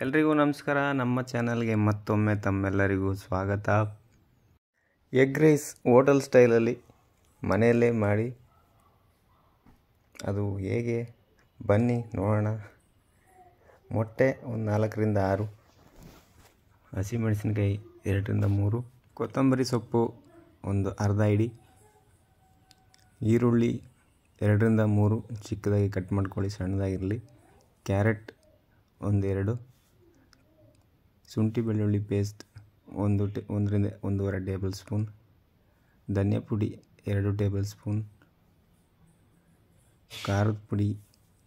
ಎಲ್ರಿಗೂ ನಮಸ್ಕಾರ ನಮ್ಮ ಚಾನಲ್ಗೆ ಮತ್ತೊಮ್ಮೆ ತಮ್ಮೆಲ್ಲರಿಗೂ ಸ್ವಾಗತ ಎಗ್ ರೈಸ್ ಹೋಟೆಲ್ ಸ್ಟೈಲಲ್ಲಿ ಮನೆಯಲ್ಲೇ ಮಾಡಿ ಅದು ಹೇಗೆ ಬನ್ನಿ ನೋಡೋಣ ಮೊಟ್ಟೆ ಒಂದು ನಾಲ್ಕರಿಂದ ಆರು ಹಸಿಮೆಣಸಿನಕಾಯಿ ಎರಡರಿಂದ ಮೂರು ಕೊತ್ತಂಬರಿ ಸೊಪ್ಪು ಒಂದು ಅರ್ಧ ಇಡಿ ಈರುಳ್ಳಿ ಎರಡರಿಂದ ಮೂರು ಚಿಕ್ಕದಾಗಿ ಕಟ್ ಮಾಡ್ಕೊಳ್ಳಿ ಸಣ್ಣದಾಗಿರಲಿ ಕ್ಯಾರೆಟ್ ಒಂದೆರಡು ಶುಂಠಿ ಬೆಳ್ಳುಳ್ಳಿ ಪೇಸ್ಟ್ ಒಂದು ಟೇ ಒಂದರಿಂದ ಒಂದೂವರೆ ಟೇಬಲ್ ಸ್ಪೂನ್ ಧನಿಯಾ ಪುಡಿ ಎರಡು ಟೇಬಲ್ ಸ್ಪೂನ್ ಖಾರದ ಪುಡಿ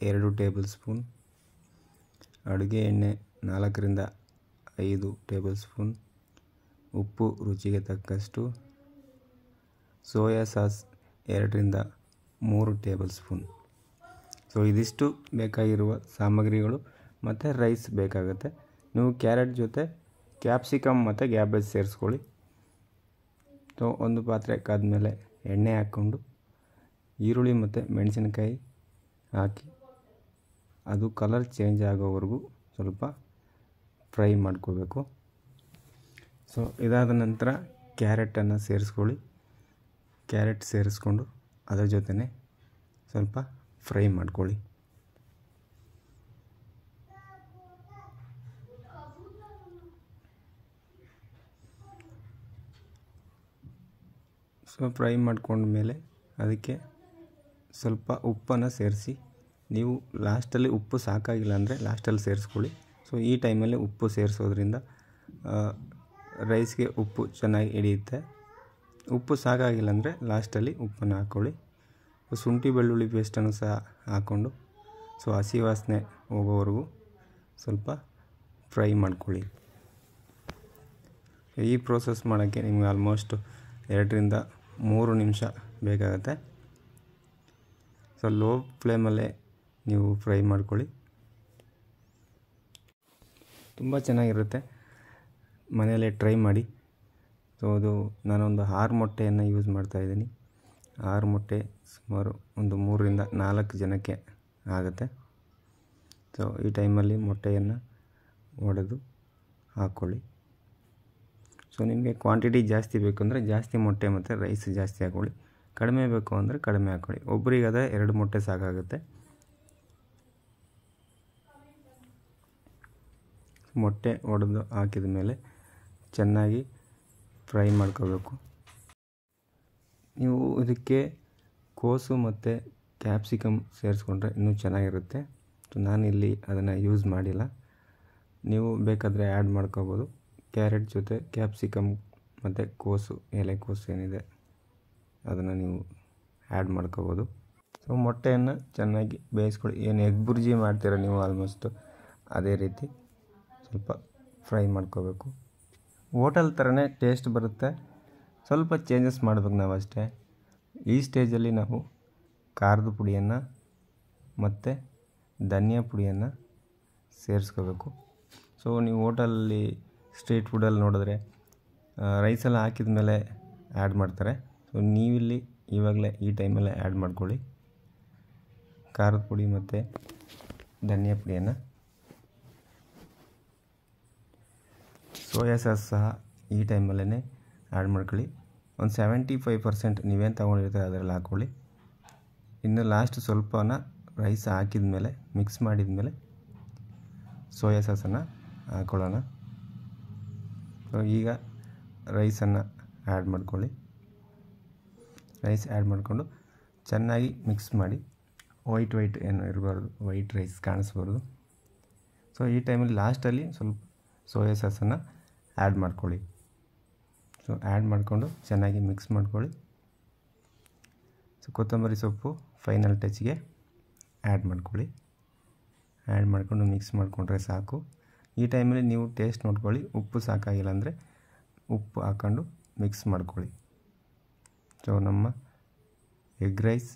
ಎರಡು ಟೇಬಲ್ ಸ್ಪೂನ್ ಅಡುಗೆ ಎಣ್ಣೆ ನಾಲ್ಕರಿಂದ ಐದು ಟೇಬಲ್ ಸ್ಪೂನ್ ಉಪ್ಪು ರುಚಿಗೆ ತಕ್ಕಷ್ಟು ಸೋಯಾ ಸಾಸ್ ಎರಡರಿಂದ ಮೂರು ಟೇಬಲ್ ಸ್ಪೂನ್ ಸೊ ಇದಿಷ್ಟು ಬೇಕಾಗಿರುವ ಸಾಮಗ್ರಿಗಳು ಮತ್ತು ರೈಸ್ ಬೇಕಾಗುತ್ತೆ ನೀವು ಕ್ಯಾರೆಟ್ ಜೊತೆ ಕ್ಯಾಪ್ಸಿಕಮ್ ಮತ್ತು ಗ್ಯಾಬೇಜ್ ಸೇರಿಸ್ಕೊಳ್ಳಿ ಸೊ ಒಂದು ಪಾತ್ರೆ ಕಾದ್ಮೇಲೆ ಎಣ್ಣೆ ಹಾಕ್ಕೊಂಡು ಈರುಳ್ಳಿ ಮತ್ತು ಮೆಣಸಿನಕಾಯಿ ಹಾಕಿ ಅದು ಕಲರ್ ಚೇಂಜ್ ಆಗೋವರೆಗೂ ಸ್ವಲ್ಪ ಫ್ರೈ ಮಾಡ್ಕೋಬೇಕು ಸೊ ಇದಾದ ನಂತರ ಕ್ಯಾರೆಟನ್ನು ಸೇರಿಸ್ಕೊಳ್ಳಿ ಕ್ಯಾರೆಟ್ ಸೇರಿಸ್ಕೊಂಡು ಅದರ ಜೊತೆನೆ ಸ್ವಲ್ಪ ಫ್ರೈ ಮಾಡ್ಕೊಳ್ಳಿ ಸೊ ಫ್ರೈ ಮಾಡ್ಕೊಂಡ್ಮೇಲೆ ಅದಕ್ಕೆ ಸ್ವಲ್ಪ ಉಪ್ಪನ್ನು ಸೇರಿಸಿ ನೀವು ಲಾಸ್ಟಲ್ಲಿ ಉಪ್ಪು ಸಾಕಾಗಿಲ್ಲ ಅಂದರೆ ಲಾಸ್ಟಲ್ಲಿ ಸೇರಿಸ್ಕೊಳ್ಳಿ ಸೊ ಈ ಟೈಮಲ್ಲಿ ಉಪ್ಪು ಸೇರಿಸೋದ್ರಿಂದ ರೈಸ್ಗೆ ಉಪ್ಪು ಚೆನ್ನಾಗಿ ಹಿಡಿಯುತ್ತೆ ಉಪ್ಪು ಸಾಕಾಗಿಲ್ಲ ಅಂದರೆ ಲಾಸ್ಟಲ್ಲಿ ಉಪ್ಪನ್ನು ಹಾಕ್ಕೊಳ್ಳಿ ಶುಂಠಿ ಬೆಳ್ಳುಳ್ಳಿ ಪೇಸ್ಟನ್ನು ಸಹ ಹಾಕ್ಕೊಂಡು ಸೊ ಹಸಿ ವಾಸನೆ ಹೋಗೋವರೆಗೂ ಸ್ವಲ್ಪ ಫ್ರೈ ಮಾಡ್ಕೊಳ್ಳಿ ಈ ಪ್ರೋಸೆಸ್ ಮಾಡೋಕ್ಕೆ ನಿಮಗೆ ಆಲ್ಮೋಸ್ಟ್ ಎರಡರಿಂದ ಮೂರು ನಿಮಿಷ ಬೇಕಾಗುತ್ತೆ ಸೊ ಲೋ ಫ್ಲೇಮಲ್ಲೇ ನೀವು ಫ್ರೈ ಮಾಡ್ಕೊಳ್ಳಿ ತುಂಬ ಚೆನ್ನಾಗಿರುತ್ತೆ ಮನೆಯಲ್ಲೇ ಟ್ರೈ ಮಾಡಿ ಸೊ ಅದು ನಾನೊಂದು ಆರು ಮೊಟ್ಟೆಯನ್ನು ಯೂಸ್ ಮಾಡ್ತಾಯಿದ್ದೀನಿ ಆರು ಮೊಟ್ಟೆ ಸುಮಾರು ಒಂದು ಮೂರರಿಂದ ನಾಲ್ಕು ಜನಕ್ಕೆ ಆಗುತ್ತೆ ಸೊ ಈ ಟೈಮಲ್ಲಿ ಮೊಟ್ಟೆಯನ್ನು ಒಡೆದು ಹಾಕ್ಕೊಳ್ಳಿ ಸೊ ನಿಮಗೆ ಕ್ವಾಂಟಿಟಿ ಜಾಸ್ತಿ ಬೇಕು ಅಂದರೆ ಜಾಸ್ತಿ ಮೊಟ್ಟೆ ಮತ್ತು ರೈಸ್ ಜಾಸ್ತಿ ಹಾಕೊಳ್ಳಿ ಕಡಿಮೆ ಬೇಕು ಅಂದರೆ ಕಡಿಮೆ ಹಾಕೊಳ್ಳಿ ಒಬ್ಬರಿಗಾದ ಎರಡು ಮೊಟ್ಟೆ ಸಾಕಾಗುತ್ತೆ ಮೊಟ್ಟೆ ಒಡೆದು ಹಾಕಿದ ಮೇಲೆ ಚೆನ್ನಾಗಿ ಫ್ರೈ ಮಾಡ್ಕೋಬೇಕು ನೀವು ಇದಕ್ಕೆ ಕೋಸು ಮತ್ತು ಕ್ಯಾಪ್ಸಿಕಮ್ ಸೇರಿಸ್ಕೊಂಡ್ರೆ ಇನ್ನೂ ಚೆನ್ನಾಗಿರುತ್ತೆ ಸೊ ನಾನಿಲ್ಲಿ ಅದನ್ನು ಯೂಸ್ ಮಾಡಿಲ್ಲ ನೀವು ಬೇಕಾದರೆ ಆ್ಯಡ್ ಮಾಡ್ಕೋಬೋದು ಕ್ಯಾರೆಟ್ ಜೊತೆ ಕ್ಯಾಪ್ಸಿಕಮ್ ಮತ್ತು ಕೋಸು ಕೋಸು ಏನಿದೆ ಅದನ್ನು ನೀವು ಆ್ಯಡ್ ಮಾಡ್ಕೋಬೋದು ಸೊ ಮೊಟ್ಟೆಯನ್ನು ಚೆನ್ನಾಗಿ ಬೇಯಿಸ್ಕೊಳ್ಳಿ ಏನು ಎಗ್ ಬುರ್ಜಿ ಮಾಡ್ತೀರ ನೀವು ಆಲ್ಮೋಸ್ಟು ಅದೇ ರೀತಿ ಸ್ವಲ್ಪ ಫ್ರೈ ಮಾಡ್ಕೋಬೇಕು ಹೋಟೆಲ್ ಥರನೇ ಟೇಸ್ಟ್ ಬರುತ್ತೆ ಸ್ವಲ್ಪ ಚೇಂಜಸ್ ಮಾಡಬೇಕು ನಾವು ಅಷ್ಟೇ ಈ ಸ್ಟೇಜಲ್ಲಿ ನಾವು ಖಾರದ ಪುಡಿಯನ್ನು ಮತ್ತು ಧನಿಯಾ ಪುಡಿಯನ್ನು ಸೇರಿಸ್ಕೋಬೇಕು ಸೊ ನೀವು ಹೋಟೆಲಲ್ಲಿ ಸ್ಟ್ರೀಟ್ ಫುಡಲ್ಲಿ ನೋಡಿದ್ರೆ ರೈಸೆಲ್ಲ ಹಾಕಿದ ಮೇಲೆ ಆ್ಯಡ್ ಮಾಡ್ತಾರೆ ಸೊ ನೀವಿಲ್ಲಿ ಇವಾಗಲೇ ಈ ಟೈಮಲ್ಲೇ ಆ್ಯಡ್ ಮಾಡ್ಕೊಳ್ಳಿ ಖಾರದ ಪುಡಿ ಮತ್ತು ಧನಿಯಾ ಪುಡಿಯನ್ನು ಸೋಯಾ ಸಾಸ್ ಸಹ ಈ ಟೈಮಲ್ಲೇ ಆ್ಯಡ್ ಮಾಡ್ಕೊಳ್ಳಿ ಒಂದು ಸೆವೆಂಟಿ ಫೈವ್ ಪರ್ಸೆಂಟ್ ನೀವೇನು ತೊಗೊಂಡಿರ್ತೀರ ಅದರಲ್ಲಿ ಹಾಕ್ಕೊಳ್ಳಿ ಇನ್ನು ಲಾಸ್ಟ್ ಸ್ವಲ್ಪನ ರೈಸ್ ಹಾಕಿದ ಮೇಲೆ ಮಿಕ್ಸ್ ಮಾಡಿದ ಮೇಲೆ ಸೋಯಾ ಸಾಸನ್ನು ಹಾಕ್ಕೊಳ್ಳೋಣ ಸೊ ಈಗ ರೈಸನ್ನು ಆ್ಯಡ್ ಮಾಡ್ಕೊಳ್ಳಿ ರೈಸ್ ಆ್ಯಡ್ ಮಾಡಿಕೊಂಡು ಚೆನ್ನಾಗಿ ಮಿಕ್ಸ್ ಮಾಡಿ ವೈಟ್ ವೈಟ್ ಏನು ಇರಬಾರ್ದು ವೈಟ್ ರೈಸ್ ಕಾಣಿಸ್ಬಾರ್ದು ಸೊ ಈ ಟೈಮಲ್ಲಿ ಲಾಸ್ಟಲ್ಲಿ ಸ್ವಲ್ಪ ಸೋಯಾ ಸಾಸನ್ನು ಆ್ಯಡ್ ಮಾಡ್ಕೊಳ್ಳಿ ಸೊ ಆ್ಯಡ್ ಮಾಡಿಕೊಂಡು ಚೆನ್ನಾಗಿ ಮಿಕ್ಸ್ ಮಾಡ್ಕೊಳ್ಳಿ ಸೊ ಕೊತ್ತಂಬರಿ ಸೊಪ್ಪು ಫೈನಲ್ ಟಚ್ಗೆ ಆ್ಯಡ್ ಮಾಡ್ಕೊಳ್ಳಿ ಆ್ಯಡ್ ಮಾಡಿಕೊಂಡು ಮಿಕ್ಸ್ ಮಾಡಿಕೊಂಡ್ರೆ ಸಾಕು ಈ ಟೈಮಲ್ಲಿ ನೀವು ಟೇಸ್ಟ್ ನೋಡ್ಕೊಳ್ಳಿ ಉಪ್ಪು ಸಾಕಾಗಿಲ್ಲ ಅಂದರೆ ಉಪ್ಪು ಹಾಕ್ಕೊಂಡು ಮಿಕ್ಸ್ ಮಾಡ್ಕೊಳ್ಳಿ ಸೊ ನಮ್ಮ ಎಗ್ ರೈಸ್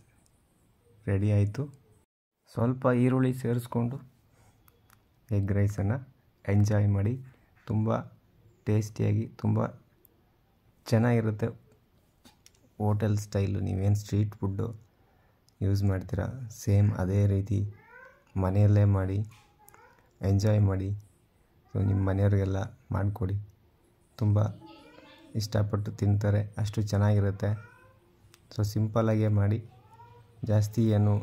ರೆಡಿ ಆಯಿತು ಸ್ವಲ್ಪ ಈರುಳ್ಳಿ ಸೇರಿಸ್ಕೊಂಡು ಎಗ್ ರೈಸನ್ನು ಎಂಜಾಯ್ ಮಾಡಿ ತುಂಬ ಟೇಸ್ಟಿಯಾಗಿ ತುಂಬ ಚೆನ್ನಾಗಿರುತ್ತೆ ಹೋಟೆಲ್ ಸ್ಟೈಲು ನೀವೇನು ಸ್ಟ್ರೀಟ್ ಫುಡ್ಡು ಯೂಸ್ ಮಾಡ್ತೀರಾ ಸೇಮ್ ಅದೇ ರೀತಿ ಮನೆಯಲ್ಲೇ ಮಾಡಿ ಎಂಜಾಯ್ ಮಾಡಿ ಸೊ ನಿಮ್ಮ ಮನೆಯವ್ರಿಗೆಲ್ಲ ಮಾಡಿಕೊಡಿ ತುಂಬ ಇಷ್ಟಪಟ್ಟು ತಿಂತಾರೆ ಅಷ್ಟು ಚೆನ್ನಾಗಿರುತ್ತೆ ಸೊ ಸಿಂಪಲ್ಲಾಗೇ ಮಾಡಿ ಜಾಸ್ತಿ ಏನು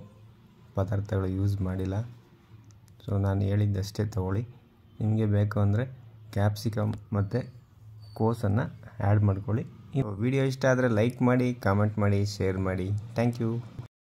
ಪದಾರ್ಥಗಳು ಯೂಸ್ ಮಾಡಿಲ್ಲ ಸೊ ನಾನು ಹೇಳಿದ್ದಷ್ಟೇ ತೊಗೊಳ್ಳಿ ನಿಮಗೆ ಬೇಕು ಅಂದರೆ ಕ್ಯಾಪ್ಸಿಕಮ್ ಮತ್ತು ಕೋಸನ್ನು ಆ್ಯಡ್ ಮಾಡ್ಕೊಳ್ಳಿ ವಿಡಿಯೋ ಇಷ್ಟ ಆದರೆ ಲೈಕ್ ಮಾಡಿ ಕಾಮೆಂಟ್ ಮಾಡಿ ಶೇರ್ ಮಾಡಿ ಥ್ಯಾಂಕ್ ಯು